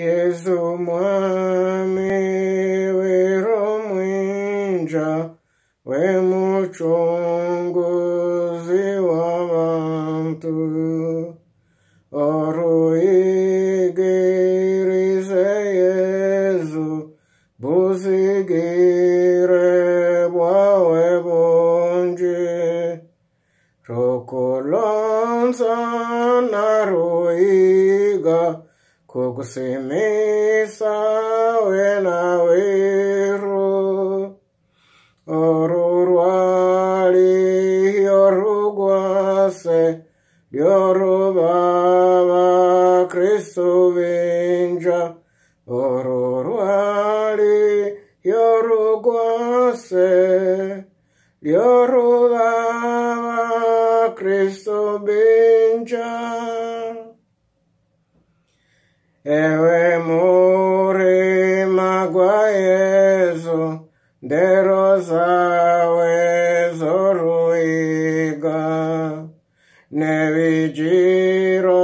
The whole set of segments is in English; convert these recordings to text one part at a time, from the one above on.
Yesu mwami wero mwinja we muchunguzi wa bantu oruigirize Yesu buzigire bwawe bunji rokolonza naruiga kukusimisa wena wiru orurwali yorugwase yorubaba kristu binja orurwali yorugwase yorubaba kristu binja ewe murima gwa yesu ndero zawe zoruiga nebijiro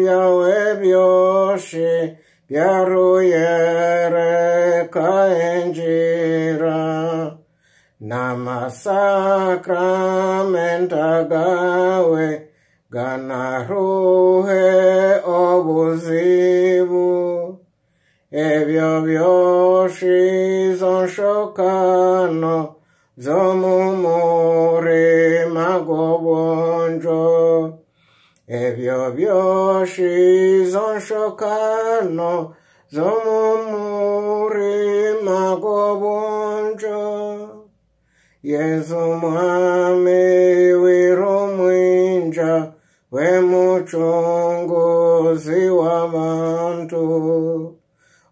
byawe byoshi byaruyereka enjira namasakramenta gawe ganaruhe obuzima Evyovyoshi zonshokano zomumore magobonjo. Evyovyoshi zonshokano zomumore magobonjo. Yesu mwame wiro mwinja we muchongozi wa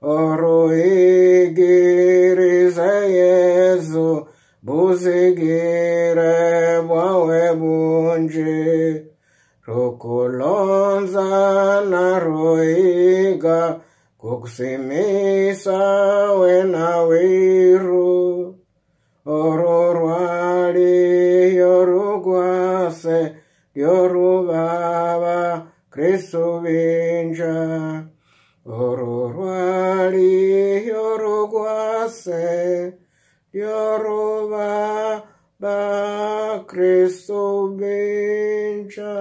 Oroi giriza Yezu, buzigire bwawe bunji. Rukulonza na roiga, kukusimisa we na wiru. Ororwali yorugwase, yorubaba, Kristu binja. Ororwali Bali Yorugwase Yoruba Ba Kristo Bencha.